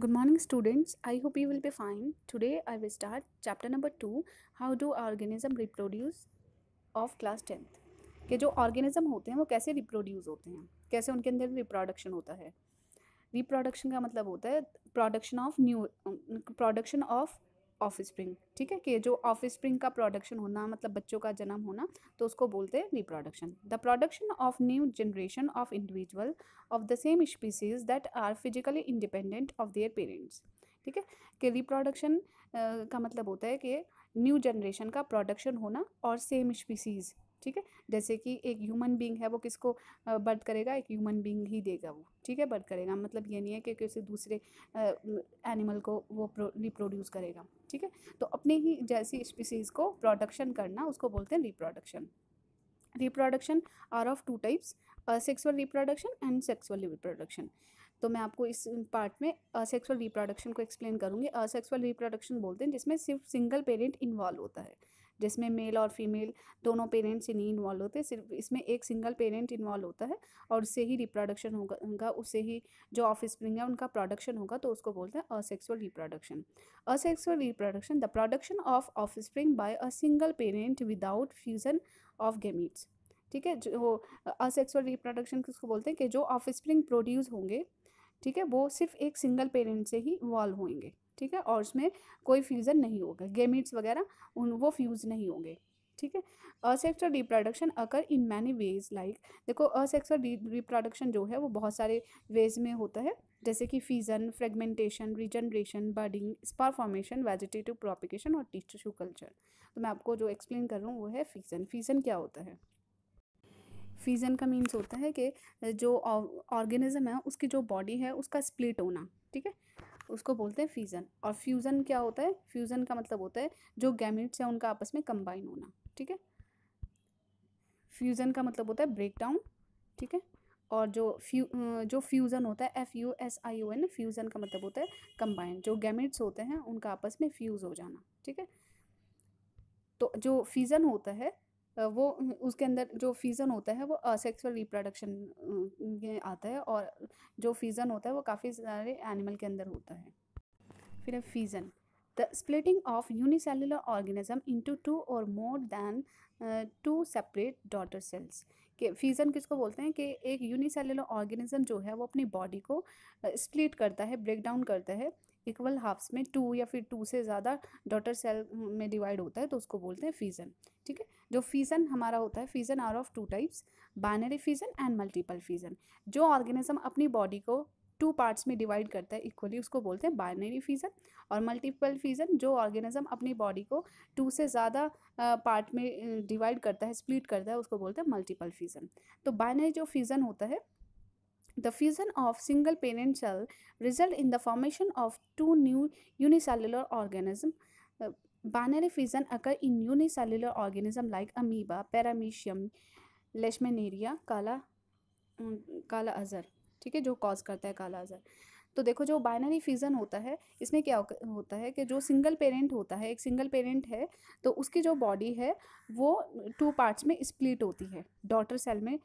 Good morning students I hope you will be fine today I will start chapter number two how do organism reproduce of class tenth के जो organism होते हैं वो कैसे reproduce होते हैं कैसे उनके अंदर रिप्रोडक्शन होता है रिप्रोडक्शन का मतलब होता है production of new production of offspring ठीक है कि जो ऑफ स्प्रिंग का प्रोडक्शन होना मतलब बच्चों का जन्म होना तो उसको बोलते हैं reproduction the production of new generation of individual of the same species that are physically independent of their parents ठीक है कि रिप्रोडक्शन का मतलब होता है कि न्यू जनरेशन का प्रोडक्शन होना और सेम स्पीसीज़ ठीक है जैसे कि एक ह्यूमन बींग है वो किसको बर्थ करेगा एक ह्यूमन बींग ही देगा वो ठीक है बर्थ करेगा मतलब ये नहीं है कि किसी दूसरे एनिमल को वो रिप्रोड्यूस करेगा ठीक है तो अपने ही जैसी स्पीसीज़ को प्रोडक्शन करना उसको बोलते हैं reproduction reproduction are of two types sexual reproduction and sexual reproduction तो मैं आपको इस पार्ट में असेक्सुअल रिप्रोडक्शन को एक्सप्लेन करूँगी असेक्सुअल रिप्रोडक्शन बोलते हैं जिसमें सिर्फ सिंगल पेरेंट इन्वॉल्व होता है जिसमें मेल और फीमेल दोनों पेरेंट्स ही नहीं इन्वॉल्व होते सिर्फ इसमें एक सिंगल पेरेंट इन्वॉल्व होता है और उससे ही रिप्रोडक्शन होगा उनका उससे ही जो ऑफ स्प्रिंग है उनका प्रोडक्शन होगा तो उसको बोलते हैं asexual reproduction asexual reproduction the production of offspring by a single parent without fusion of gametes ठीक है जो असेक्सुअल रिप्रोडक्शन किसको बोलते हैं कि जो ऑफ स्प्रिंग प्रोड्यूस होंगे ठीक है वो सिर्फ एक सिंगल पेरेंट से ही इवॉल्व होंगे ठीक है और उसमें कोई फ्यूज़न नहीं होगा गेमिट्स वगैरह उन वो फ्यूज़ नहीं होंगे ठीक है asexual reproduction occur in many ways like देखो असेक्सुअल रिप्रोडक्शन जो है वो बहुत सारे वेज में होता है जैसे कि fission fragmentation regeneration budding spore formation vegetative propagation और टिश्यू कल्चर तो मैं आपको जो एक्सप्लेन कर रहा हूँ वो है फीजन फीजन क्या होता है फीजन का मीन्स होता है कि जो ऑर्गेनिज़म है उसकी जो बॉडी है उसका स्प्लिट होना ठीक है उसको बोलते हैं फ्यूज़न और फ्यूज़न क्या होता है फ्यूज़न का मतलब होता है जो गैमिट्स हैं उनका आपस में कंबाइन होना ठीक है फ्यूज़न का मतलब होता है ब्रेक डाउन ठीक है और जो फ्यू जो फ्यूज़न होता है F U S I O N fusion का मतलब होता है कंबाइन जो गैमिट्स होते हैं उनका आपस में फ्यूज़ हो जाना ठीक है तो जो फ्यूज़न होता है वो उसके अंदर जो फीज़न होता है वो असेक्सुअल रिप्रोडक्शन में आता है और जो फीज़न होता है वो काफ़ी सारे एनिमल के अंदर होता है फिर है fission the splitting of unicellular organism into two और more than two separate daughter cells के फीजन किसको बोलते हैं कि एक यूनिसेलुलर ऑर्गेनिज्म जो है वो अपनी बॉडी को स्प्लिट करता है ब्रेक डाउन करता है इक्वल हाफ्स में टू या फिर टू से ज़्यादा डॉटर सेल में डिवाइड होता है तो उसको बोलते हैं फीजन ठीक है जो फीजन हमारा होता है fission are of two types binary fission and multiple fission जो ऑर्गेनिज्म अपनी बॉडी को टू पार्ट्स में डिवाइड करता है इक्वली उसको बोलते हैं बाइनरी फीजन और मल्टीपल फीजन जो ऑर्गेनिज्म अपनी बॉडी को टू से ज़्यादा पार्ट में डिवाइड करता है स्प्लिट करता है उसको बोलते हैं मल्टीपल फीजन तो बाइनरी जो फीजन होता है The fusion of single parent cell result in the formation of two new unicellular organism. Uh, binary fission occur in unicellular organism like amoeba, paramecium, leishmaniaria, kala, um, kala azar. ठीक है जो cause करता है काला अजर तो देखो जो बाइनरी फ्यूज़न होता है इसमें क्या होता है कि जो सिंगल पेरेंट होता है एक सिंगल पेरेंट है तो उसकी जो बॉडी है वो टू पार्ट्स में स्प्लिट होती है डॉटर सेल में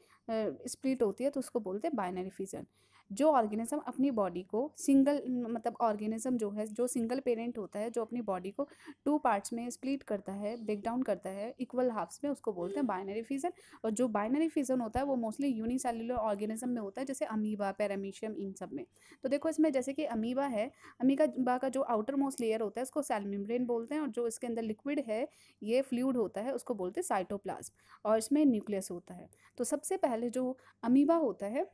स्प्लिट होती है तो उसको बोलते हैं बाइनरी फ्यूज़न जो ऑर्गेनिज्म अपनी बॉडी को सिंगल मतलब ऑर्गेनिज्म जो है जो सिंगल पेरेंट होता है जो अपनी बॉडी को टू पार्ट्स में स्प्लिट करता है ब्रेक डाउन करता है इक्वल हाफ्स में उसको बोलते हैं बाइनरी फीजन और जो बाइनरी फीजन होता है वो मोस्टली यूनिसेलुलर ऑर्गेनिज्म में होता है जैसे अमीबा पैरामीशियम इन सब में तो देखो इसमें जैसे कि अमीबा है अमीबा का जो आउटर मोस्ट लेयर होता है उसको सेल मेम्ब्रेन बोलते हैं और जो इसके अंदर लिक्विड है ये फ्लूड होता है उसको बोलते हैं साइटोप्लाज्म और इसमें न्यूक्लियस होता है तो सबसे पहले जो अमीबा होता है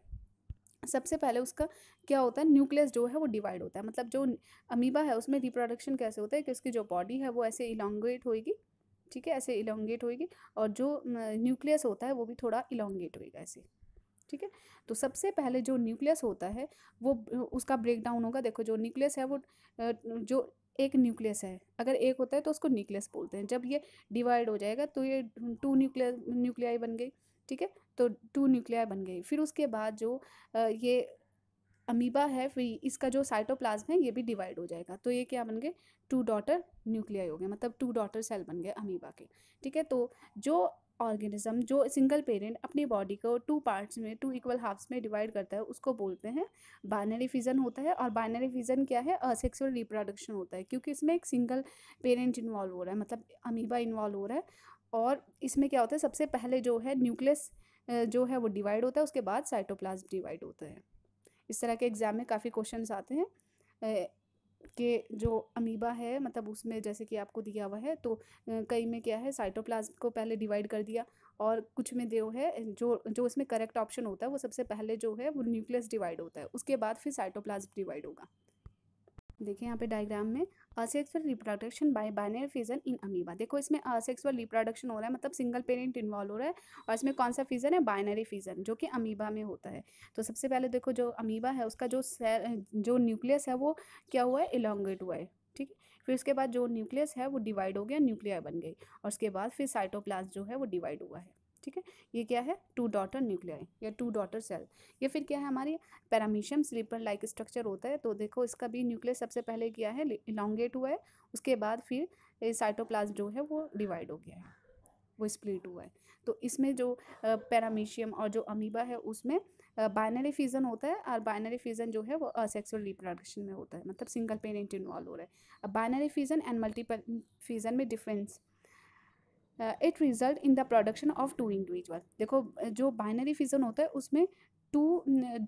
सबसे पहले उसका क्या होता है न्यूक्लियस जो है वो डिवाइड होता है मतलब जो अमीबा है उसमें रिप्रोडक्शन कैसे होता है कि उसकी जो बॉडी है वो ऐसे इलोंगेट होएगी ठीक है ऐसे इलोंगेट होएगी और जो न्यूक्लियस होता है वो भी थोड़ा इलोंगेट होएगा ऐसे ठीक है तो सबसे पहले जो न्यूक्लियस होता है वो उसका ब्रेक डाउन होगा देखो जो न्यूक्लियस है वो जो एक न्यूक्लियस है अगर एक होता है तो उसको न्यूक्लियस बोलते हैं जब ये डिवाइड हो जाएगा तो ये टू न्यूक्लियस न्यूक्लियाई बन गई ठीक है तो टू न्यूक्लियर बन गई फिर उसके बाद जो ये अमीबा है फिर इसका जो साइटोप्लाज्म है ये भी डिवाइड हो जाएगा तो ये क्या बन गए टू डॉटर न्यूक्लिया हो गए मतलब टू डॉटर सेल बन गए अमीबा के ठीक है तो जो ऑर्गेनिज्म जो सिंगल पेरेंट अपनी बॉडी को टू पार्ट्स में टू इक्वल हाफ्स में डिवाइड करता है उसको बोलते हैं बाइनरी फिजन होता है और बाइनरी फिजन क्या है असेक्सुअल रिप्रोडक्शन होता है क्योंकि इसमें एक सिंगल पेरेंट इन्वॉल्व हो रहा है मतलब अमीबा इन्वॉल्व हो रहा है और इसमें क्या होता है सबसे पहले जो है न्यूक्लियस जो है वो डिवाइड होता है उसके बाद साइटोप्लाज्म डिवाइड होता है इस तरह के एग्ज़ाम में काफ़ी क्वेश्चन आते हैं कि जो अमीबा है मतलब उसमें जैसे कि आपको दिया हुआ है तो कई में क्या है साइटोप्लाज्म को पहले डिवाइड कर दिया और कुछ में जो है जो जो इसमें करेक्ट ऑप्शन होता है वो सबसे पहले जो है वो न्यूक्लियस डिवाइड होता है उसके बाद फिर साइटोप्लाज्म डिवाइड होगा देखिए यहाँ पे डायग्राम में asexual reproduction by binary fission in amoeba देखो इसमें असेक्सुअल रिप्रोडक्शन हो रहा है मतलब सिंगल पेरेंट इन्वॉल्व हो रहा है और इसमें कौन सा फीजन है बाइनरी फीजन जो कि अमीबा में होता है तो सबसे पहले देखो जो अमीबा है उसका जो सेल जो न्यूक्लियस है वो क्या हुआ है इलांगेट हुआ है ठीक है फिर उसके बाद जो न्यूक्लियस है वो डिवाइड हो गया न्यूक्लिया बन गई और उसके बाद फिर साइटोप्लाज्म जो है वो डिवाइड हुआ है ठीक है ये क्या है टू डॉटर न्यूक्लियाई या टू डॉटर सेल या फिर क्या है हमारी पैरामीशियम स्लीपर लाइक स्ट्रक्चर होता है तो देखो इसका भी न्यूक्लियस सबसे पहले क्या है इलांगेट हुआ है उसके बाद फिर साइटोप्लाज्म जो है वो डिवाइड हो गया है वो स्प्लिट हुआ है तो इसमें जो पैरामीशियम और जो अमीबा है उसमें बाइनरी फीजन होता है और बाइनरी फीजन जो है वो असेक्सुअल रिप्रोडक्शन में होता है मतलब सिंगल पेरेंट इन्वॉल्व हो रहा है अब binary fission and multiple fission में difference it result in the production of two individual देखो जो बाइनरी फिजन होता है उसमें टू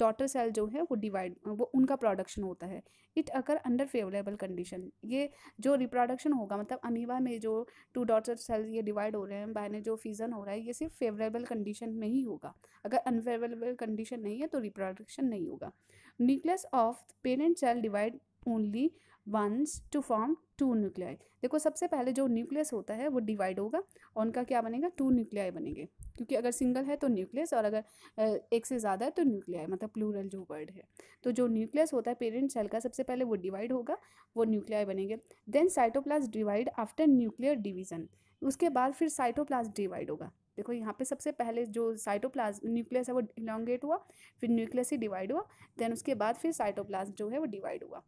डॉटर सेल जो है वो डिवाइड वो उनका प्रोडक्शन होता है it occur under favourable condition ये जो रिप्रोडक्शन होगा मतलब अमीबा में जो टू डॉटर सेल ये डिवाइड हो रहे हैं बाय जो फीजन हो रहा है ये सिर्फ फेवरेबल कंडीशन में ही होगा अगर अनफेवरेबल कंडीशन नहीं है तो रिप्रोडक्शन नहीं होगा nucleus of parent cell divide only once to form two nuclei देखो सबसे पहले जो न्यूक्लियस होता है वो डिवाइड होगा और उनका क्या बनेगा टू न्यूक्लियाई बनेंगे क्योंकि अगर सिंगल है तो न्यूक्लियस और अगर एक से ज़्यादा है तो न्यूक्लियाई मतलब प्लूरल जो वर्ड है तो जो न्यूक्लियस होता है पेरेंट सेल का सबसे पहले वो डिवाइड होगा वो न्यूक्लियाई बनेंगे then cytoplast divide after nuclear division उसके बाद फिर साइटोप्लास्ट डिवाइड होगा देखो यहाँ पे सबसे पहले जो साइटोप्लाज न्यूक्लियस है वो इलांगेट हुआ फिर न्यूक्लियस ही डिवाइड हुआ देन उसके बाद फिर साइटोप्लाज्म जो है वो डिवाइड हुआ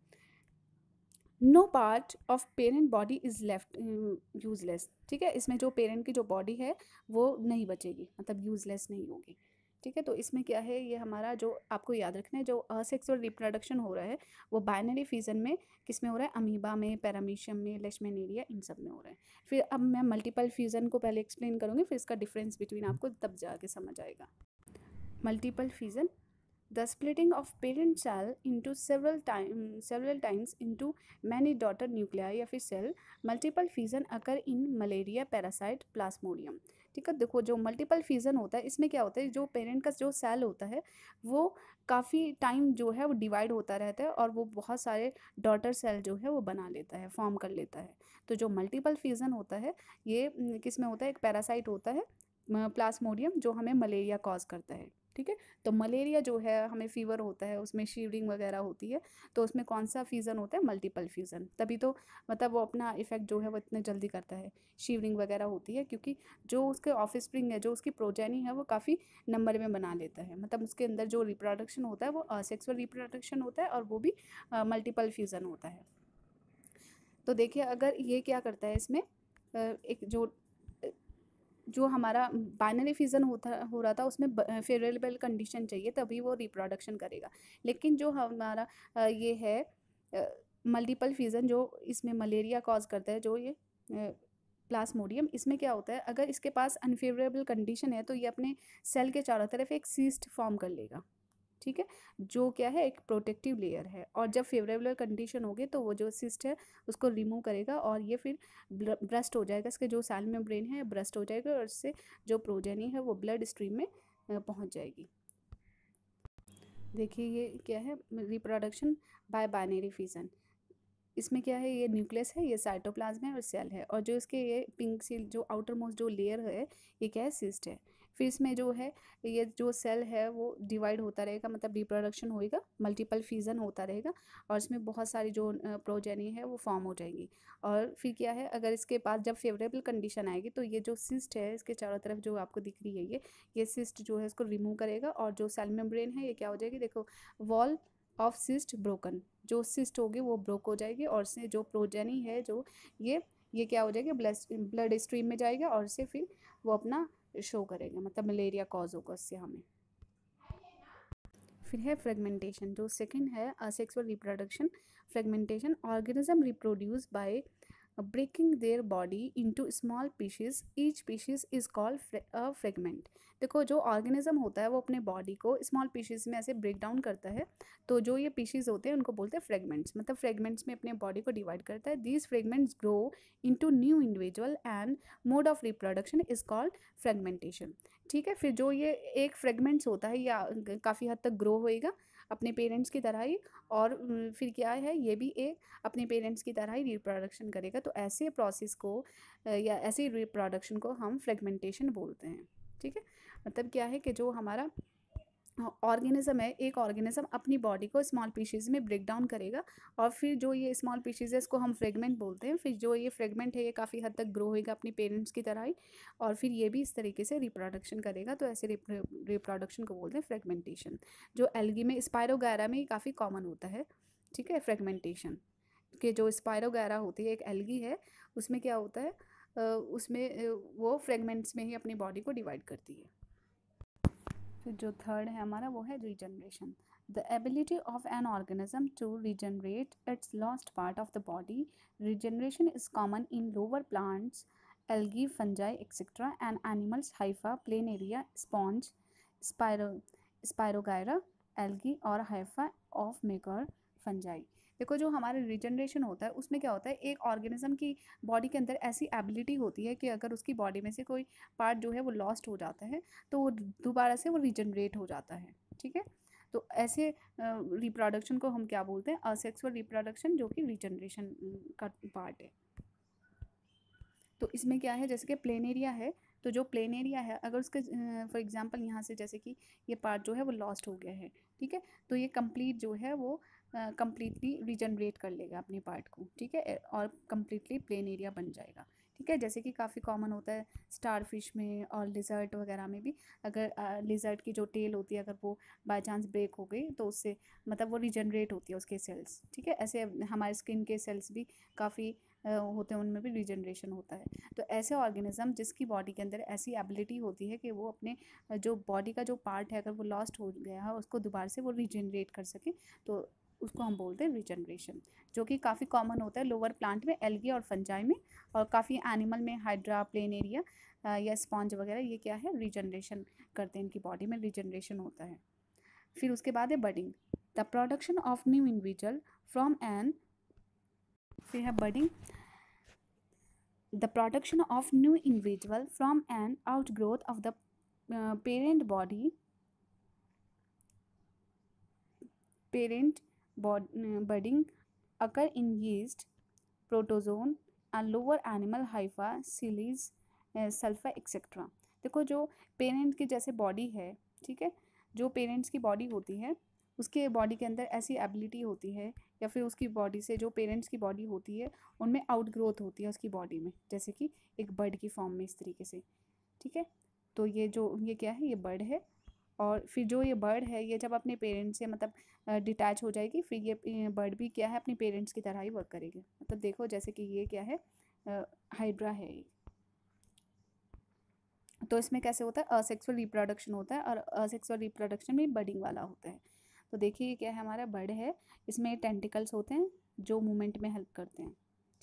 no part of parent body is left useless ठीक है इसमें जो पेरेंट की जो बॉडी है वो नहीं बचेगी मतलब यूज़लेस नहीं होगी ठीक है तो इसमें क्या है ये हमारा जो आपको याद रखना है जो असेक्सुअल रिप्रोडक्शन हो रहा है वो बाइनरी फीजन में किस में हो रहा है अमीबा में पैरामीशियम में लेशमेनेरिया इन सब में हो रहा है फिर अब मैं मल्टीपल फ्यूज़न को पहले एक्सप्लेन करूँगी फिर इसका डिफरेंस बिटवीन आपको तब जाके समझ आएगा multiple fusion the splitting of parent cell into several time mm, several times into many daughter nuclei of a cell multiple fission occur in malaria parasite plasmodium ठीक है देखो जो मल्टीपल फीजन होता है इसमें क्या होता है जो पेरेंट का जो सेल होता है वो काफ़ी टाइम जो है वो डिवाइड होता रहता है और वो बहुत सारे डॉटर सेल जो है वो बना लेता है फॉर्म कर लेता है तो जो मल्टीपल फीजन होता है ये हम्म, किस में होता है एक पैरासाइट होता है प्लास्मोडियम जो हमें मलेरिया कॉज करता है ठीक है तो मलेरिया जो है हमें फीवर होता है उसमें शीवरिंग वगैरह होती है तो उसमें कौन सा फ्यूज़न होता है मल्टीपल फ्यूज़न तभी तो मतलब वो अपना इफ़ेक्ट जो है वो इतने जल्दी करता है शीवरिंग वगैरह होती है क्योंकि जो उसके ऑफ स्प्रिंग है जो उसकी प्रोजेनी है वो काफ़ी नंबर में बना लेता है मतलब उसके अंदर जो रिप्रोडक्शन होता है वो सेक्सुअल रिप्रोडक्शन होता है और वो भी मल्टीपल फ्यूज़न होता है तो देखिए अगर ये क्या करता है इसमें एक जो जो हमारा बाइनरी फिजन होता हो रहा था उसमें फेवरेबल कंडीशन चाहिए तभी वो रिप्रोडक्शन करेगा लेकिन जो हमारा ये है मल्टीपल फिजन जो इसमें मलेरिया कॉज करता है जो ये प्लास्मोडियम इसमें क्या होता है अगर इसके पास अनफेवरेबल कंडीशन है तो ये अपने सेल के चारों तरफ एक सीस्ट फॉर्म कर लेगा ठीक है जो क्या है एक प्रोटेक्टिव लेयर है और जब फेवरेबल कंडीशन होगी तो वो जो सिस्ट है उसको रिमूव करेगा और ये फिर ब्रस्ट हो जाएगा इसके जो साल में ब्रेन है ब्रस्ट हो जाएगा और इससे जो प्रोजेनी है वो ब्लड स्ट्रीम में पहुँच जाएगी देखिए ये क्या है रिप्रोडक्शन बाय बाइनरी फीजन इसमें क्या है ये न्यूक्लियस है ये साइटोप्लाज्म है और सेल है और जो इसके ये पिंक सी जो आउटर मोस्ट जो लेयर है ये क्या है सिस्ट है फिर इसमें जो है ये जो सेल है वो डिवाइड होता रहेगा मतलब रिप्रोडक्शन होएगा मल्टीपल फीजन होता रहेगा और इसमें बहुत सारी जो प्रोजेनी है वो फॉर्म हो जाएंगी और फिर क्या है अगर इसके पास जब फेवरेबल कंडीशन आएगी तो ये जो सिस्ट है इसके चारों तरफ जो आपको दिख रही है ये ये सिस्ट जो है इसको रिमूव करेगा और जो सेल मेम्ब्रेन है ये क्या हो जाएगी देखो वॉल ऑफ सिस्ट ब्रोकन जो सिस्ट होगी वो ब्रोक हो जाएगी और इसमें जो प्रोजेनी है जो ये ये क्या हो जाएगी ब्लड ब्लड स्ट्रीम में जाएगा और इसे फिर वो अपना शो करेगा मतलब मलेरिया कॉज होगा उससे हमें फिर है फ्रेगमेंटेशन जो सेकंड है asexual reproduction fragmentation organism reproduce by breaking their body into small pieces each pieces is called a fragment देखो जो ऑर्गेनिज्म होता है वो अपने बॉडी को स्मॉल पीसेज में ऐसे ब्रेक डाउन करता है तो जो ये पीसेज होते हैं उनको बोलते हैं फ्रेगमेंट्स मतलब फ्रेगमेंट्स में अपने बॉडी को डिवाइड करता है these fragments grow into new individual and mode of reproduction is called fragmentation ठीक है फिर जो ये एक फ्रेगमेंट्स होता है या काफ़ी हद तक ग्रो होएगा अपने पेरेंट्स की तरह ही और फिर क्या है ये भी ए अपने पेरेंट्स की तरह ही रिप्रोडक्शन करेगा तो ऐसे प्रोसेस को या ऐसे रिप्रोडक्शन को हम फ्रेगमेंटेशन बोलते हैं ठीक है मतलब क्या है कि जो हमारा ऑर्गेनिज्म है एक ऑर्गेनिज्म अपनी बॉडी को स्मॉल पीशीज़ में ब्रेक डाउन करेगा और फिर जो ये स्मॉल पीशीज़ है इसको हम फ्रेगमेंट बोलते हैं फिर जो ये फ्रेगमेंट है ये काफ़ी हद तक ग्रो होएगा अपनी पेरेंट्स की तरह ही और फिर ये भी इस तरीके से रिप्रोडक्शन करेगा तो ऐसे रिप्रोडक्शन को बोलते हैं फ्रेगमेंटेशन जो एलगी में स्पायरोगैरा में काफ़ी कॉमन होता है ठीक है फ्रेगमेंटेशन के जो स्पायरोगैरा होती है एक एलगी है उसमें क्या होता है उसमें वो फ्रेगमेंट्स में ही अपनी बॉडी को डिवाइड करती है फिर जो थर्ड है हमारा वो है regeneration the ability of an organism to regenerate its lost part of the body regeneration is common in lower plants algae fungi etcetera and animals हाइफा plane planaria sponge spiro spirogyra algae और hypha of mucor fungi देखो जो हमारे regeneration होता है उसमें क्या होता है एक ऑर्गेनिज्म की बॉडी के अंदर ऐसी एबिलिटी होती है कि अगर उसकी बॉडी में से कोई पार्ट जो है वो लॉस्ट हो जाता है तो वो दोबारा से वो रिजनरेट हो जाता है ठीक है तो ऐसे रिप्रोडक्शन को हम क्या बोलते हैं असेक्सुअल रिप्रोडक्शन जो कि रिजनरेशन का पार्ट है तो इसमें क्या है जैसे कि प्लेन एरिया है तो जो प्लेन एरिया है अगर उसके फॉर एग्ज़ाम्पल यहाँ से जैसे कि ये पार्ट जो है वो लॉस्ट हो गया है ठीक है तो ये कंप्लीट जो है वो कम्प्लीटली रिजनरेट कर लेगा अपने पार्ट को ठीक है और कम्प्लीटली प्लेन एरिया बन जाएगा ठीक है जैसे कि काफ़ी कॉमन होता है स्टार फिश में और लिजर्ट वगैरह में भी अगर लिजर्ट की जो टेल होती है अगर वो बाय चांस ब्रेक हो गई तो उससे मतलब वो रिजनरेट होती है उसके सेल्स ठीक है ऐसे हमारे स्किन के सेल्स भी काफ़ी होते हैं उनमें भी रिजनरेशन होता है तो ऐसे ऑर्गेनिज्म जिसकी बॉडी के अंदर ऐसी एबिलिटी होती है कि वो अपने जो बॉडी का जो पार्ट है अगर वो लॉस्ट हो गया है उसको दोबारा से वो रिजनरेट कर सके तो उसको हम बोलते हैं रिजनरेशन जो कि काफ़ी कॉमन होता है लोअर प्लांट में एल्गी और फंजाई में और काफ़ी एनिमल में हाइड्रा प्लेन एरिया या स्पॉन्ज वगैरह ये क्या है रिजनरेशन करते हैं इनकी बॉडी में रिजनरेशन होता है फिर उसके बाद है budding the production of new individual from an फिर है budding the production of new individual from an outgrowth of the parent body parent budding occur in yeast, protozoan and lower animal हाइफा सिलीज सल्फा etcetera देखो जो parent की जैसे body है ठीक है जो पेरेंट्स की बॉडी होती है उसके बॉडी के अंदर ऐसी एबिलिटी होती है या फिर उसकी बॉडी से जो पेरेंट्स की बॉडी होती है उनमें आउट ग्रोथ होती है उसकी बॉडी में जैसे कि एक बर्ड की फॉर्म में इस तरीके से ठीक है तो ये जो ये क्या है ये बर्ड है और फिर जो ये बर्ड है ये जब अपने पेरेंट्स से मतलब डिटैच हो जाएगी फिर ये बर्ड भी क्या है अपने पेरेंट्स की तरह ही वर्क करेगी मतलब देखो जैसे कि ये क्या है हाइड्रा है ये तो इसमें कैसे होता है असेक्सुअल रिप्रोडक्शन होता है और असेक्सुअल रिप्रोडक्शन में बर्डिंग वाला होता है तो देखिए क्या है हमारा बर्ड है इसमें टेंटिकल्स होते हैं जो मूवमेंट में हेल्प करते हैं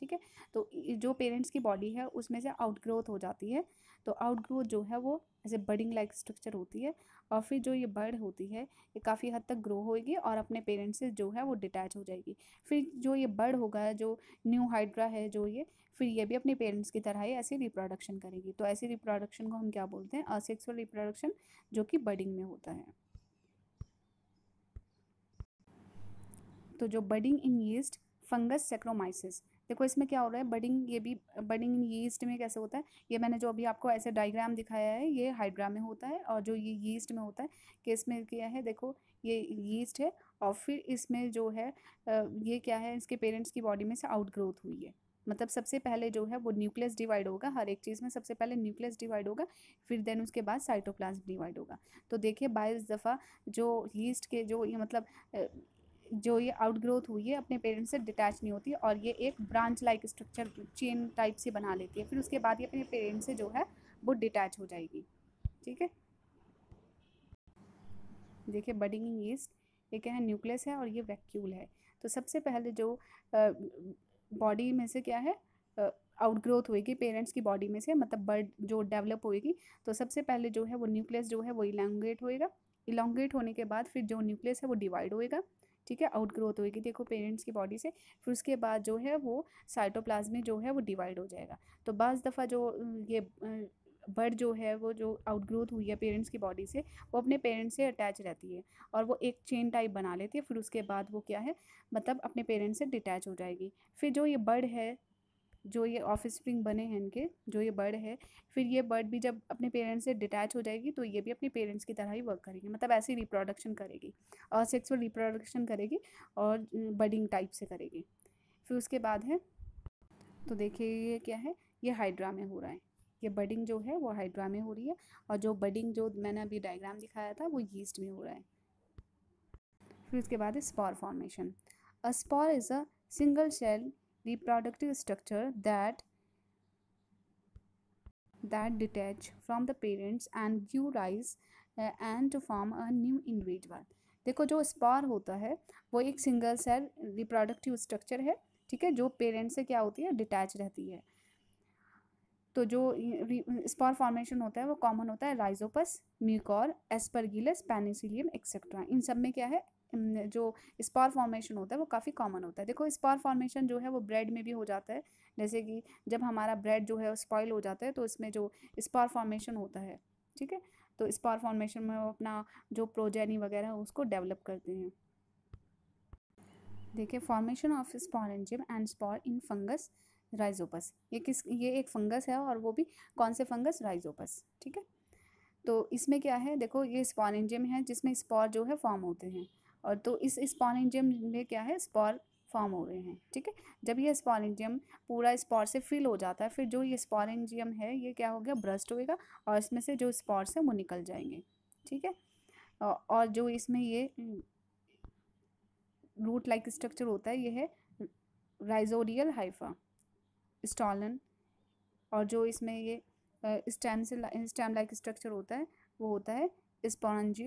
ठीक है तो जो पेरेंट्स की बॉडी है उसमें से आउटग्रोथ हो जाती है तो आउटग्रोथ जो है वो ऐसे बर्डिंग लाइक स्ट्रक्चर होती है और फिर जो ये बर्ड होती है ये काफ़ी हद तक ग्रो होएगी और अपने पेरेंट्स से जो है वो डिटैच हो जाएगी फिर जो ये बर्ड होगा जो न्यू हाइड्रा है जो ये फिर ये भी अपने पेरेंट्स की तरह ही ऐसी रिप्रोडक्शन करेगी तो ऐसे रिप्रोडक्शन को हम क्या बोलते हैं असेक्सुअल रिप्रोडक्शन जो कि बर्डिंग में होता है तो जो budding in yeast fungus saccharomyces देखो इसमें क्या हो रहा है बडिंग ये भी बडिंग यीस्ट में कैसे होता है ये मैंने जो अभी आपको ऐसे डायग्राम दिखाया है ये हाइड्राम में होता है और जो ये यीस्ट में होता है कि इसमें क्या है देखो ये यीस्ट है और फिर इसमें जो है ये क्या है इसके पेरेंट्स की बॉडी में से आउटग्रोथ हुई है मतलब सबसे पहले जो है वो न्यूक्लियस डिवाइड होगा हर एक चीज़ में सबसे पहले न्यूक्लियस डिवाइड होगा फिर देन उसके बाद साइटोप्लाज्म डिवाइड होगा तो देखिए बाईस दफ़ा जो यीस्ट के जो ये मतलब जो ये आउटग्रोथ हुई है अपने पेरेंट्स से डिटैच नहीं होती और ये एक branch like structure chain type से बना लेती है फिर उसके बाद ये अपने पेरेंट्स से जो है वो डिटैच हो जाएगी ठीक है देखिए बडिंग ईस्ट ये क्या है न्यूक्लियस है और ये वैक्यूल है तो सबसे पहले जो बॉडी में से क्या है आउटग्रोथ होएगी पेरेंट्स की बॉडी में से मतलब बर्ड जो डेवलप होएगी तो सबसे पहले जो है वो न्यूक्लियस जो है वो इलांगेट होएगा इलांगेट होने के बाद फिर जो न्यूक्लियस है वो डिवाइड होएगा ठीक है आउटग्रोथ होगी देखो पेरेंट्स की बॉडी से फिर उसके बाद जो है वो साइटोप्लाज्म जो है वो डिवाइड हो जाएगा तो बस दफ़ा जो ये बर्ड जो है वो जो आउटग्रोथ हुई है पेरेंट्स की बॉडी से वो अपने पेरेंट्स से अटैच रहती है और वो एक चेन टाइप बना लेती है फिर उसके बाद वो क्या है मतलब अपने पेरेंट्स से डिटैच हो जाएगी फिर जो ये बर्ड है जो ये ऑफिस स्प्रिंग बने हैं इनके जो ये बर्ड है फिर ये बर्ड भी जब अपने पेरेंट्स से डिटैच हो जाएगी तो ये भी अपने पेरेंट्स की तरह ही वर्क मतलब करेगी मतलब ऐसी रिप्रोडक्शन करेगी असेक्सुअल रिप्रोडक्शन करेगी और बडिंग टाइप से करेगी फिर उसके बाद है तो देखिए ये क्या है ये हाइड्रा में हो रहा है ये बडिंग जो है वो हाइड्रा में हो रही है और जो बडिंग जो मैंने अभी डायग्राम दिखाया था वो यीस्ट में हो रहा है फिर उसके बाद है spore formation a spore is a single cell reproductive structure that that detach from the parents and give rise uh, and to form a new individual देखो जो स्पार होता है वो एक सिंगल सेल रिप्रोडक्टिव स्ट्रक्चर है ठीक है जो पेरेंट्स से क्या होती है डिटैच रहती है तो जो स्पार फॉर्मेशन होता है वो कॉमन होता है Rhizopus Mucor Aspergillus Penicillium etcetera इन सब में क्या है जो स्पार फॉर्मेशन होता है वो काफ़ी कॉमन होता है देखो स्पार फॉर्मेशन जो है वो ब्रेड में भी हो जाता है जैसे कि जब हमारा ब्रेड जो है स्पॉयल हो जाता है तो इसमें जो स्पार फॉर्मेशन होता है ठीक है तो स्पार फॉर्मेशन में वो अपना जो प्रोजेनी वगैरह है उसको डेवलप करते हैं देखिए formation of spore and spore in fungus Rhizopus ये किस ये एक फंगस है और वो भी कौन से फंगस राइजोपस ठीक है तो इसमें क्या है देखो ये स्पॉरेंजियम है जिसमें स्पॉर जो है फॉर्म होते हैं और तो इस स्पॉन्जियम में क्या है स्पॉर फॉर्म हो रहे हैं ठीक है जब ये स्पॉन्जियम पूरा स्पॉर से फिल हो जाता है फिर जो ये स्पॉरेंजियम है ये क्या हो गया ब्रस्ट होएगा और इसमें से जो स्पॉर्स है वो निकल जाएंगे ठीक है और जो इसमें ये रूट लाइक स्ट्रक्चर होता है ये है राइजोरियल हाइफा स्टॉलन और जो इसमें ये स्टेम से स्टेम लाइक स्ट्रक्चर होता है वो होता है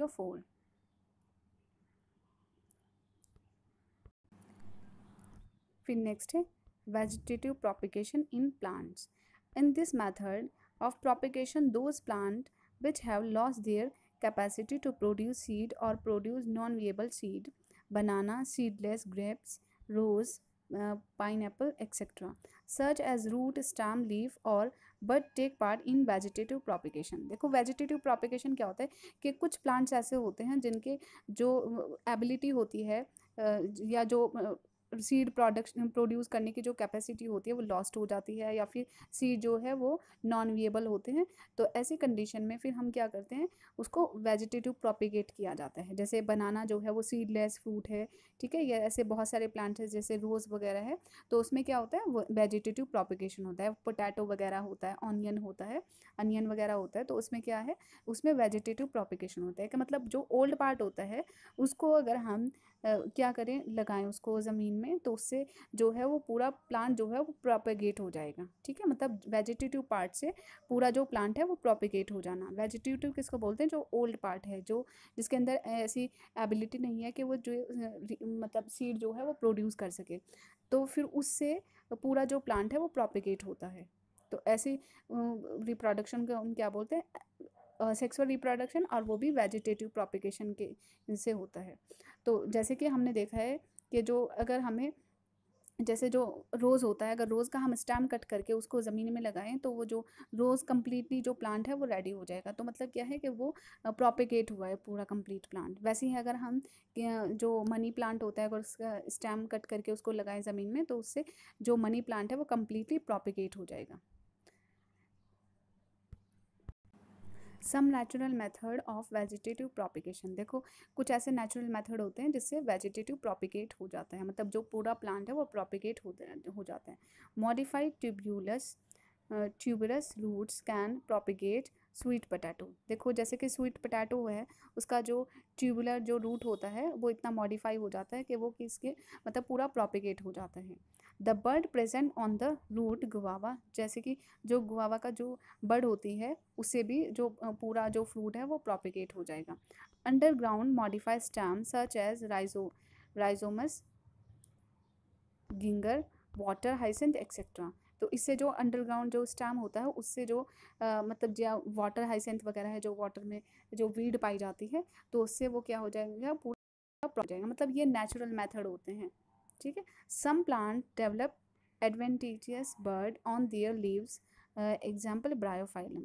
फोर फिर नेक्स्ट है vegetative propagation in plants in this method of propagation those plant which have lost their capacity to produce seed और produce non viable seed banana seedless grapes rose pineapple etcetera सर्च as root stem leaf और but take part in vegetative propagation देखो vegetative प्रोपिकेशन क्या होता है कि कुछ plants ऐसे होते हैं जिनके जो एबिलिटी होती है uh, या जो uh, सीड प्रोडक्शन प्रोड्यूस करने की जो कैपेसिटी होती है वो लॉस्ट हो जाती है या फिर सीड जो है वो नॉन वीएबल होते हैं तो ऐसी कंडीशन में फिर हम क्या करते हैं उसको वेजिटेटिव प्रोपिगेट किया जाता है जैसे बनाना जो है वो सीडलेस फ्रूट है ठीक है या ऐसे बहुत सारे प्लांट है जैसे रोज़ वगैरह है तो उसमें क्या होता है वो वेजिटेटिव प्रोपिगेशन होता है पोटैटो वगैरह होता है ऑनियन होता है अनियन वगैरह होता है तो उसमें क्या है उसमें वेजिटेटिव प्रोपिगेशन होता है कि मतलब जो ओल्ड पार्ट होता है उसको अगर हम क्या करें लगाएं उसको ज़मीन में तो उससे जो है वो पूरा प्लांट जो है वो प्रॉपिगेट हो जाएगा ठीक है मतलब वेजिटेटिव पार्ट से पूरा जो प्लांट है वो प्रॉपिगेट हो जाना वेजिटेटिव किसको बोलते हैं जो ओल्ड पार्ट है जो जिसके अंदर ऐसी एबिलिटी नहीं है कि वो जो मतलब सीड जो है वो प्रोड्यूस कर सके तो फिर उससे पूरा जो प्लांट है वो प्रॉपिगेट होता है तो ऐसे रिप्रोडक्शन को हम क्या बोलते हैं सेक्सुअल रिप्रोडक्शन और वो भी वेजिटेटिव प्रोपिगेशन के इनसे होता है तो जैसे कि हमने देखा है कि जो अगर हमें जैसे जो रोज़ होता है अगर रोज़ का हम स्टैम कट करके उसको ज़मीन में लगाएं तो वो जो रोज़ कम्प्लीटली जो प्लांट है वो रेडी हो जाएगा तो मतलब क्या है कि वो प्रोपिगेट हुआ है पूरा कंप्लीट प्लांट वैसे ही अगर हम जो मनी प्लांट होता है अगर उसका स्टैम कट करके उसको लगाएं ज़मीन में तो उससे जो मनी प्लांट है वो कम्प्लीटली प्रोपिगेट हो जाएगा some natural method of vegetative propagation देखो कुछ ऐसे नेचुरल मेथड होते हैं जिससे वेजिटेटिव प्रोपिकेट हो जाता है मतलब जो पूरा प्लांट है वो प्रोपिकेट हो जाता है modified tubulous tuberous roots can propagate sweet potato देखो जैसे कि स्वीट पटैटो है उसका जो ट्यूबुलर जो रूट होता है वो इतना मॉडिफाई हो जाता है कि वो किसके मतलब पूरा प्रोपिगेट हो जाता है the bud present on the root guava जैसे कि जो गुआवा का जो बर्ड होती है उससे भी जो पूरा जो फ्रूट है वो प्रॉपिगेट हो जाएगा underground modified stem such as rhizo rhizomes ginger water hyacinth etcetera तो इससे जो अंडरग्राउंड जो स्टैम होता है उससे जो आ, मतलब जो वाटर हाइसेंथ वगैरह है जो वाटर में जो वीड पाई जाती है तो उससे वो क्या हो जाएगा पूरा हो जाएगा मतलब ये नेचुरल मेथड होते हैं ठीक है some plant develop adventitious bud on their leaves example Bryophyllum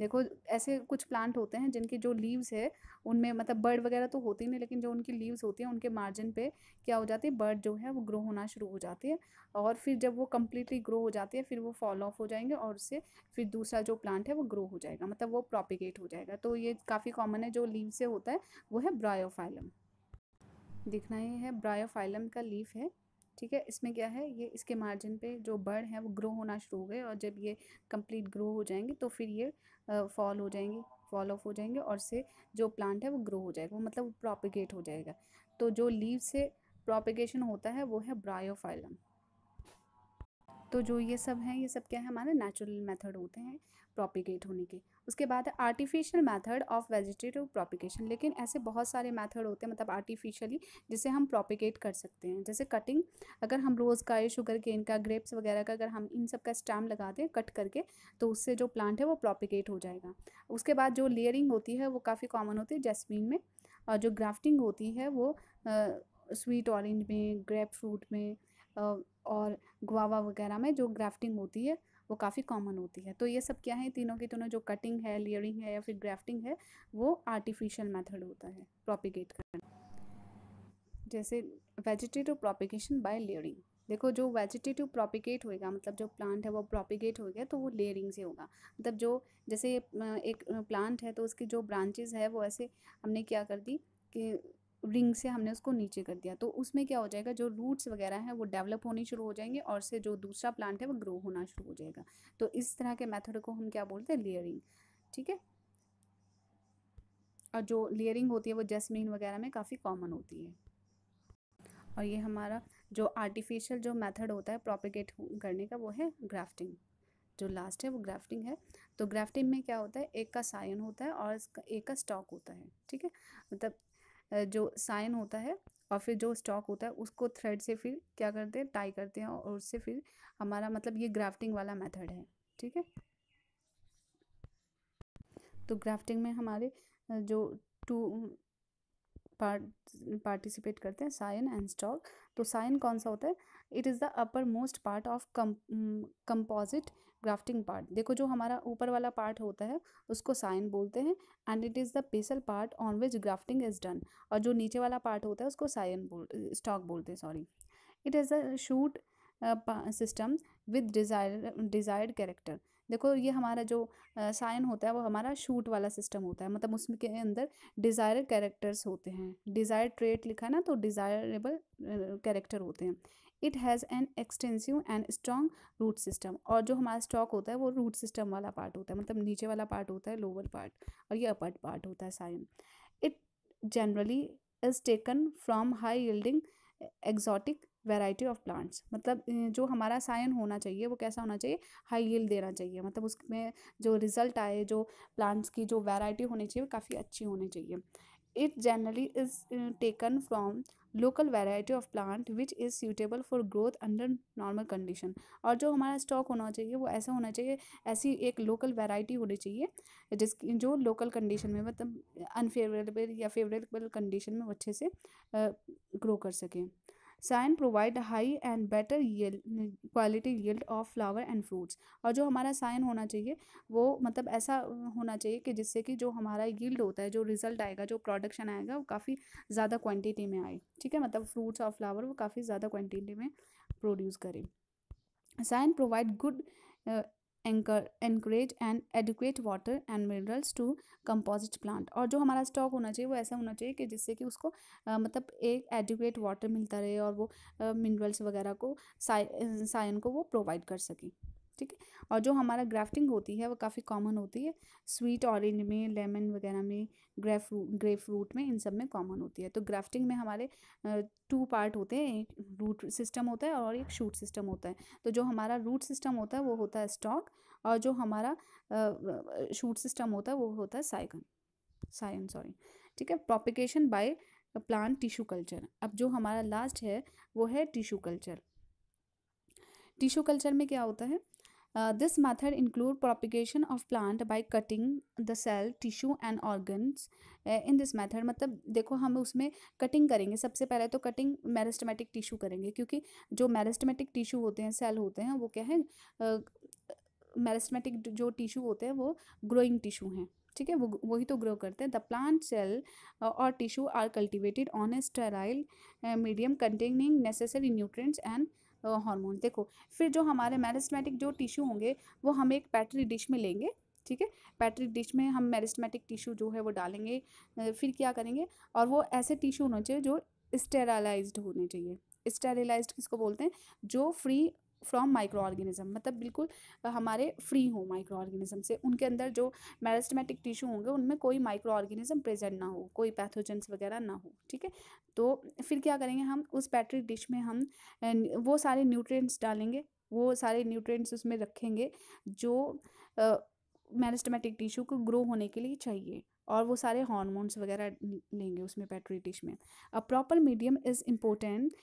देखो ऐसे कुछ प्लांट होते हैं जिनके जो लीव्स है उनमें मतलब बर्ड वगैरह तो होते ही नहीं लेकिन जो उनकी लीव्स होती हैं उनके मार्जिन पे क्या हो जाती है बर्ड जो है वो ग्रो होना शुरू हो जाती है और फिर जब वो कम्प्लीटली ग्रो हो जाती है फिर वो फॉल ऑफ हो जाएंगे और उससे फिर दूसरा जो प्लांट है वो ग्रो हो जाएगा मतलब वो प्रॉपिगेट हो जाएगा तो ये काफ़ी कॉमन है जो लीव से होता है वो है ब्रायोफाइलम दिखना रहे है ब्रायोफाइलम का लीफ है ठीक है इसमें क्या है ये इसके मार्जिन पे जो बर्ड हैं वो ग्रो होना शुरू हो गए और जब ये कंप्लीट ग्रो हो जाएंगे तो फिर ये फॉल हो जाएंगे फॉल ऑफ हो जाएंगे और से जो प्लांट है वो ग्रो हो जाएगा वो मतलब प्रॉपिगेट हो जाएगा तो जो लीव से प्रॉपिगेशन होता है वो है ब्रायोफाइलम तो जो ये सब हैं ये सब क्या है हमारे नेचुरल मेथड होते हैं प्रॉपिगेट होने के उसके बाद है artificial method of vegetative propagation लेकिन ऐसे बहुत सारे मैथड होते हैं मतलब आर्टिफिशियली जिसे हम प्रोपिकेट कर सकते हैं जैसे कटिंग अगर हम रोज़ का शुगर केन का ग्रेप्स वगैरह का अगर हम इन सब का स्टैम लगा दें कट करके तो उससे जो प्लांट है वो प्रोपिकेट हो जाएगा उसके बाद जो लेयरिंग होती है वो काफ़ी कॉमन होती है जैसमिन में और जो ग्राफ्टिंग होती है वो आ, स्वीट ऑरेंज में ग्रेप फ्रूट में और गुआवा वगैरह में जो ग्राफ्टिंग होती है वो काफ़ी कॉमन होती है तो ये सब क्या है तीनों की तीनों जो कटिंग है लेयरिंग है या फिर ग्राफ्टिंग है वो आर्टिफिशियल मेथड होता है प्रॉपिगेट करना जैसे वेजिटेटिव प्रॉपिगेशन बाय लेयरिंग देखो जो वेजिटेटिव प्रॉपिगेट होएगा मतलब जो प्लांट है वो प्रोपिगेट हो गया तो वो लेयरिंग से होगा मतलब जो जैसे एक प्लांट है तो उसकी जो ब्रांचेज है वो ऐसे हमने क्या कर दी कि रिंग से हमने उसको नीचे कर दिया तो उसमें क्या हो जाएगा जो रूट्स वगैरह हैं वो डेवलप होने शुरू हो जाएंगे और से जो दूसरा प्लांट है वो ग्रो होना शुरू हो जाएगा तो इस तरह के मेथड को हम क्या बोलते हैं लेयरिंग ठीक है और जो लेयरिंग होती है वो जैसमिन वगैरह में काफ़ी कॉमन होती है और ये हमारा जो आर्टिफिशियल जो मेथड होता है प्रोपिगेट करने का वो है ग्राफ्टिंग जो लास्ट है वो ग्राफ्टिंग है तो ग्राफ्टिंग में क्या होता है एक का सायन होता है और एक का स्टॉक होता है ठीक है मतलब जो साइन होता है और फिर जो स्टॉक होता है उसको थ्रेड से फिर क्या करते हैं टाई करते हैं और उससे फिर हमारा मतलब ये ग्राफ्टिंग वाला मेथड है ठीक है तो ग्राफ्टिंग में हमारे जो टू पार्ट पार्टिसिपेट करते हैं साइन एंड स्टॉक तो साइन कौन सा होता है it is the upper most part of come composite grafting part देखो जो हमारा ऊपर वाला पार्ट होता है उसको साइन बोलते हैं and it is the basal part on which grafting is done और जो नीचे वाला पार्ट होता है उसको साइन बोल स्टॉक बोलते हैं sorry it is a shoot system with desire desired character देखो ये हमारा जो साइन uh, होता है वो हमारा शूट वाला सिस्टम होता है मतलब उसमें के अंदर डिज़ायर कैरेक्टर्स होते हैं डिज़ायर ट्रेट लिखा है ना तो डिज़ायरेबल कैरेक्टर uh, होते हैं it has an extensive and strong root system और जो हमारा स्टॉक होता है वो रूट सिस्टम वाला पार्ट होता है मतलब नीचे वाला पार्ट होता है लोअर पार्ट और ये अपर पार्ट होता है scion it generally is taken from high yielding exotic variety of plants मतलब जो हमारा साइन होना चाहिए वो कैसा होना चाहिए हाई यील्ड देना चाहिए मतलब उसमें जो रिजल्ट आए जो प्लांट्स की जो वेराइटी होनी चाहिए वो काफ़ी अच्छी होनी चाहिए it generally is taken from local variety of plant which is suitable for growth under normal condition और जो हमारा स्टॉक होना चाहिए वो ऐसा होना चाहिए ऐसी एक लोकल वैरायटी होनी चाहिए जिस जो लोकल कंडीशन में मतलब अनफेवरेबल या फेवरेबल कंडीशन में अच्छे से ग्रो कर सकें scion provide high and better quality yield of flower and fruits और जो हमारा साइन होना चाहिए वो मतलब ऐसा होना चाहिए कि जिससे कि जो हमारा यील्ड होता है जो रिज़ल्ट आएगा जो प्रोडक्शन आएगा वो काफ़ी ज़्यादा क्वान्टिटी में आए ठीक है मतलब फ्रूट्स और फ्लावर वो काफ़ी ज़्यादा क्वान्टिटी में प्रोड्यूस करें scion provide good anchorage and adequate water and minerals to composite plant और जो हमारा स्टॉक होना चाहिए वो ऐसा होना चाहिए कि जिससे कि उसको आ, मतलब एक एडुकेट वाटर मिलता रहे और वो मिनरल्स वगैरह को साइन को वो प्रोवाइड कर सकें ठीक है और जो हमारा ग्राफ्टिंग होती है वो काफ़ी कॉमन होती है स्वीट ऑरेंज में लेमन वगैरह में ग्रेफ फ्रूट फ्रूट में इन सब में कॉमन होती है तो ग्राफ्टिंग में हमारे टू पार्ट होते हैं एक रूट सिस्टम होता है और एक शूट सिस्टम होता है तो जो हमारा रूट सिस्टम होता है वो होता है स्टॉक और जो हमारा शूट सिस्टम होता है वो होता है साइगन साइन सॉरी ठीक है propagation by plant tissue culture अब जो हमारा लास्ट है वो है टिशू कल्चर टिशू कल्चर में क्या होता है this method include propagation of plant by cutting the cell tissue and organs in this method मतलब देखो हम उसमें कटिंग करेंगे सबसे पहले तो कटिंग मैरिस्टमेटिक टिश्यू करेंगे क्योंकि जो मैरिस्टमेटिक टिश्यू होते हैं सेल होते हैं वो क्या है मैरिस्टमेटिक uh, जो टिश्यू होते हैं वो ग्रोइंग टिश्यू हैं ठीक है वो वही तो ग्रो करते हैं द प्लांट सेल और tissue are cultivated on a sterile medium containing necessary nutrients and hormone देखो फिर जो हमारे मेरिस्टमेटिक जो टिश्यू होंगे वो हम एक पैटरी डिश में लेंगे ठीक है पैटरी डिश में हम मेरिस्टमेटिक टिश्यू जो है वो डालेंगे फिर क्या करेंगे और वो ऐसे टिश्यू होने चाहिए जो स्टेरालाइज्ड होने चाहिए स्टेरिलाइज्ड किसको बोलते हैं जो फ्री फ्रॉम माइक्रो ऑर्गेनिज्म मतलब बिल्कुल हमारे फ्री हों माइक्रो ऑर्गेनिज्म से उनके अंदर जो मैरास्टमेटिक टिश्यू होंगे उनमें कोई माइक्रो ऑर्गेनिज्म प्रेजेंट ना हो कोई पैथोजेंस वगैरह ना हो ठीक है तो फिर क्या करेंगे हम उस पैट्रिक डिश में हम वो सारे न्यूट्रिएंट्स डालेंगे वो सारे न्यूट्रिएंट्स उसमें रखेंगे जो मैरास्टमेटिक टिश्यू को ग्रो होने के लिए चाहिए और वो सारे हॉर्मोन्स वगैरह लेंगे उसमें पेट्री डिश में a proper medium is important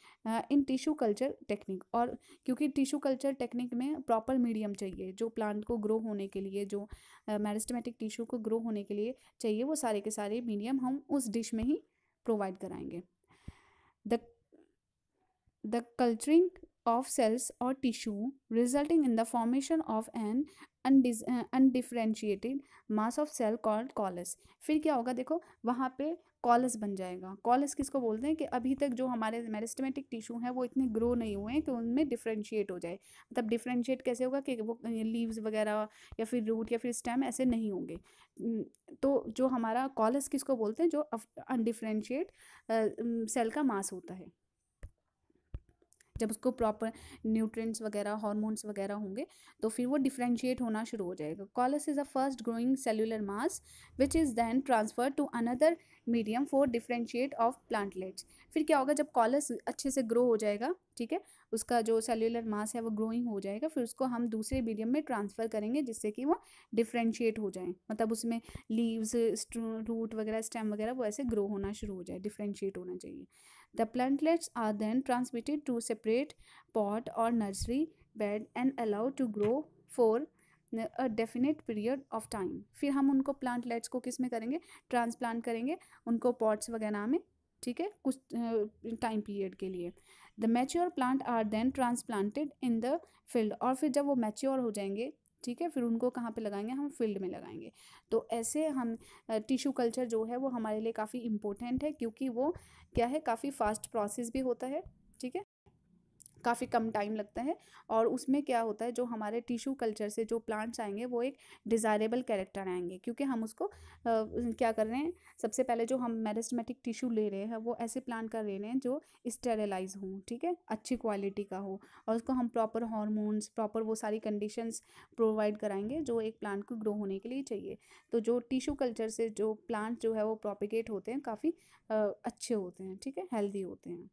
in tissue culture technique और क्योंकि टिश्यू कल्चर टेक्निक में प्रॉपर मीडियम चाहिए जो प्लांट को ग्रो होने के लिए जो मेरिस्टमेटिक uh, टिश्यू को ग्रो होने के लिए चाहिए वो सारे के सारे मीडियम हम उस डिश में ही प्रोवाइड कराएंगे the culturing of cells or tissue resulting in the formation of an undifferentiated mass of cell called callus फिर क्या होगा देखो वहाँ पे कॉलस बन जाएगा कॉलस किसको बोलते हैं कि अभी तक जो हमारे मेरिस्टमेटिक टिश्यू हैं वो इतने ग्रो नहीं हुए हैं कि उनमें डिफ्रेंशिएट हो जाए मतलब डिफ्रेंशिएट कैसे होगा कि वो लीव्स वगैरह या फिर रूट या फिर स्टेम ऐसे नहीं होंगे तो जो हमारा कॉलस किसको बोलते हैं जो अनडिफ्रेंशिएट सेल का मास होता है जब उसको प्रॉपर न्यूट्रिएंट्स वगैरह हॉर्मोन्स वगैरह होंगे तो फिर वो डिफ्रेंशिएट होना शुरू हो जाएगा callus is a fast growing cellular mass which is then transfer to another medium for differentiate of plantlets फिर क्या होगा जब कॉलस अच्छे से ग्रो हो जाएगा ठीक है उसका जो सेलुलर मास है वो ग्रोइंग हो जाएगा फिर उसको हम दूसरे मीडियम में ट्रांसफ़र करेंगे जिससे कि वो डिफ्रेंशिएट हो जाए मतलब उसमें लीव्स रूट वगैरह स्टेम वगैरह वो ऐसे ग्रो होना शुरू हो जाए डिफ्रेंशिएट होना चाहिए the plantlets are then transmitted to separate pot और nursery bed and allow to grow for a definite period of time फिर हम उनको प्लांटलेट्स को किस में करेंगे ट्रांसप्लांट करेंगे उनको पॉट्स वगैरह में ठीक है कुछ टाइम पीरियड के लिए the mature plant are then transplanted in the field और फिर जब वो मैच्योर हो जाएंगे ठीक है फिर उनको कहाँ पे लगाएंगे हम फील्ड में लगाएंगे तो ऐसे हम टिश्यू कल्चर जो है वो हमारे लिए काफ़ी इम्पोर्टेंट है क्योंकि वो क्या है काफ़ी फास्ट प्रोसेस भी होता है काफ़ी कम टाइम लगता है और उसमें क्या होता है जो हमारे टिश्यू कल्चर से जो प्लांट्स आएंगे वो एक डिज़ायरेबल कैरेक्टर आएंगे क्योंकि हम उसको आ, क्या कर रहे हैं सबसे पहले जो हम मेरिस्टमेटिक टिश्यू ले रहे हैं वो ऐसे प्लांट का ले रहे हैं जो स्टेरलाइज हों ठीक है अच्छी क्वालिटी का हो और उसको हम प्रॉपर हॉर्मोन्स प्रॉपर वो सारी कंडीशंस प्रोवाइड कराएंगे जो एक प्लांट को ग्रो होने के लिए चाहिए तो जो टिश्यू कल्चर से जो प्लांट जो है वो प्रोपिगेट होते हैं काफ़ी अच्छे होते हैं ठीक है हेल्दी होते हैं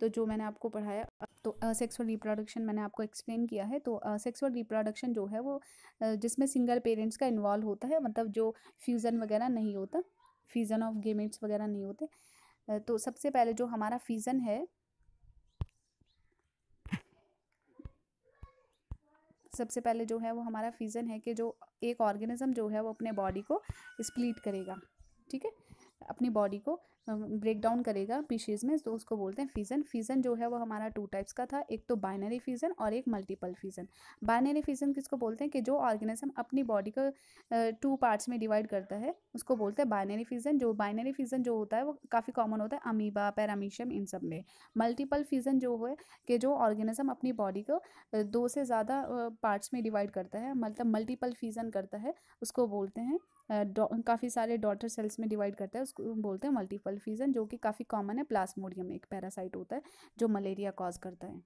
तो जो मैंने आपको पढ़ाया तो असेक्सुअल रिप्रोडक्शन मैंने आपको एक्सप्लेन किया है तो असेक्सुअल रिप्रोडक्शन जो है वो जिसमें सिंगल पेरेंट्स का इन्वॉल्व होता है मतलब जो फ्यूज़न वगैरह नहीं होता फ्यूज़न ऑफ गेमेट्स वगैरह नहीं होते तो सबसे पहले जो हमारा फ्यूज़न है सबसे पहले जो है वो हमारा फ्यूज़न है कि जो एक ऑर्गेनिज़म जो है वो अपने बॉडी को स्प्लीट करेगा ठीक है अपनी बॉडी को ब्रेक डाउन करेगा पीशीज में तो उसको बोलते हैं फ्यूज़न फ्यूज़न जो है वो हमारा टू टाइप्स का था एक तो बाइनरी फ्यूज़न और एक मल्टीपल फ्यूज़न बाइनरी फ्यूज़न किसको बोलते हैं कि जो ऑर्गेनिज्म अपनी बॉडी को टू पार्ट्स में डिवाइड करता है उसको बोलते हैं बाइनरी फ्यूज़न जो बाइनरी फ्यूज़न जो होता है वो काफ़ी कॉमन होता है अमीबा पैरामीशियम इन सब में मल्टीपल फ्यूज़न जो है कि जो ऑर्गेनिज्म अपनी बॉडी को दो से ज़्यादा पार्ट्स में डिवाइड करता है मतलब मल्टीपल फ्यूज़न करता है उसको बोलते हैं काफ़ी सारे डॉटर सेल्स में डिवाइड करता है उसको बोलते हैं मल्टीपल फीजन जो कि काफ़ी कॉमन है प्लास्मोडियम एक पैरासाइट होता है जो मलेरिया कॉज करता है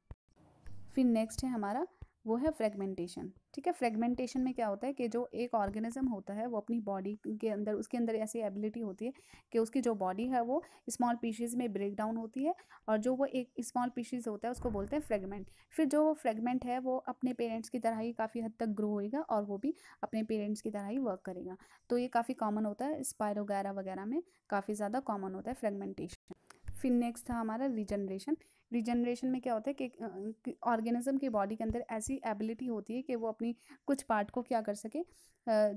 फिर नेक्स्ट है हमारा वो है फ्रेगमेंटेशन ठीक है फ्रेगमेंटेशन में क्या होता है कि जो एक ऑर्गेनिज्म होता है वो अपनी बॉडी के अंदर उसके अंदर ऐसी एबिलिटी होती है कि उसकी जो बॉडी है वो स्मॉल पीशीज़ में ब्रेक डाउन होती है और जो वो एक स्मॉल पीशीज़ होता है उसको बोलते हैं फ्रेगमेंट फिर जो वो फ्रेगमेंट है वो अपने पेरेंट्स की तरह ही काफ़ी हद तक ग्रो होएगा और वो भी अपने पेरेंट्स की तरह ही वर्क करेगा तो ये काफ़ी कॉमन होता है स्पायर वगैरह वगैरह में काफ़ी ज़्यादा कॉमन होता है फ्रेगमेंटेशन फिर नेक्स्ट था हमारा रिजनरेशन रिजनरेशन में क्या होता है कि ऑर्गेनिज्म की बॉडी के अंदर ऐसी एबिलिटी होती है कि वो अपनी कुछ पार्ट को क्या कर सके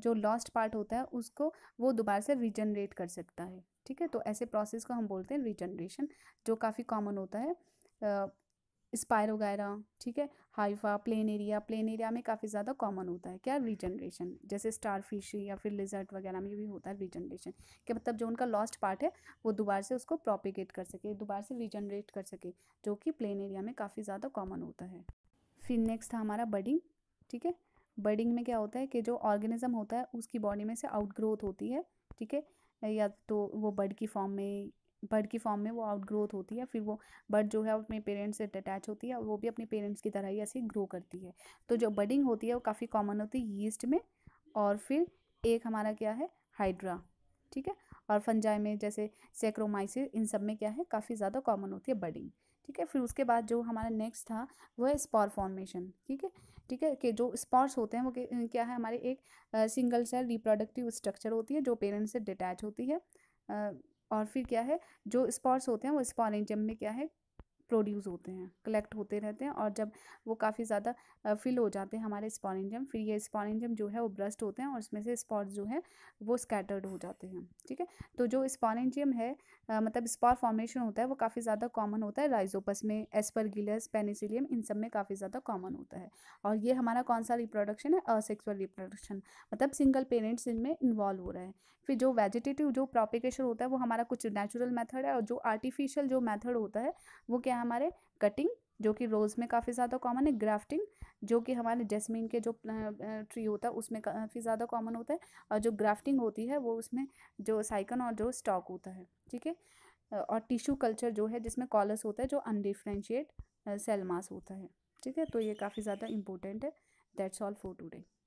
जो लॉस्ट पार्ट होता है उसको वो दोबारा से रिजनरेट कर सकता है ठीक है तो ऐसे प्रोसेस को हम बोलते हैं रिजनरेशन जो काफ़ी कॉमन होता है स्पायर वगैरह ठीक है hypha plane area plain area में काफ़ी ज़्यादा कॉमन होता है क्या रीजनरेशन जैसे स्टार फिश या फिर लिजर्ट वगैरह में भी होता है रीजनरेशन क्या मतलब जो उनका लॉस्ट पार्ट है वो दोबारा से उसको प्रोपिगेट कर सके दोबारा से रीजनरेट कर सके जो कि प्लेन एरिया में काफ़ी ज़्यादा कॉमन होता है फिर नेक्स्ट था हमारा बडिंग ठीक है बर्डिंग में क्या होता है कि जो ऑर्गेनिज्म होता है उसकी बॉडी में से आउटग्रोथ होती है ठीक है या तो वो बर्ड की फॉर्म में बर्ड की फॉर्म में वो आउट ग्रोथ होती है फिर वो बर्ड जो है अपने पेरेंट्स से अटैच होती है और वो भी अपने पेरेंट्स की तरह ही ऐसे ग्रो करती है तो जो बडिंग होती है वो काफ़ी कॉमन होती है यीस्ट में और फिर एक हमारा क्या है हाइड्रा ठीक है और फंजाई में जैसे सेक्रोमाइसिस इन सब में क्या है काफ़ी ज़्यादा कॉमन होती है बडिंग ठीक है फिर उसके बाद जो हमारा नेक्स्ट था वो है स्पॉर फॉर्मेशन ठीक है ठीक है कि जो स्पॉर्स होते हैं वो क्या है हमारे एक सिंगल सेल रिप्रोडक्टिव स्ट्रक्चर होती है जो पेरेंट्स से डिटैच होती है और फिर क्या है जो स्पॉट्स होते हैं वो स्पॉनिंग जम में क्या है प्रोड्यूस होते हैं कलेक्ट होते रहते हैं और जब वो काफ़ी ज़्यादा फिल हो जाते हैं हमारे स्पॉनजियम फिर ये स्पॉनिंजम जो है वो ब्रस्ट होते हैं और उसमें से स्पॉट्स जो है वो स्कैटर्ड हो जाते हैं ठीक है तो जो स्पॉनजियम है आ, मतलब स्पॉट फॉर्मेशन होता है वो काफ़ी ज़्यादा कॉमन होता है राइजोपस में एस्परगिलस पेनिसिलियम इन सब में काफ़ी ज़्यादा कॉमन होता है और ये हमारा कौन सा रिप्रोडक्शन है असेक्सुअल रिप्रोडक्शन मतलब सिंगल पेरेंट्स इनमें इन्वॉल्व हो रहे हैं फिर जो वेजिटेटिव जो प्रोपिकेशन होता है वो हमारा कुछ नेचुरल मैथड है और जो आर्टिफिशियल जो मैथड होता है वो क्या हमारे कटिंग जो कि रोज़ में काफ़ी ज़्यादा कॉमन है ग्राफ्टिंग जो कि हमारे जैस्मीन के जो ट्री होता है उसमें काफ़ी ज़्यादा कॉमन होता है और जो ग्राफ्टिंग होती है वो उसमें जो साइकन और जो स्टॉक होता है ठीक है और टिश्यू कल्चर जो है जिसमें कॉलस होता है जो अनडिफ्रेंशिएट सेल मास होता है ठीक है तो ये काफ़ी ज़्यादा इंपॉर्टेंट है दैट्स ऑल फॉर टूडे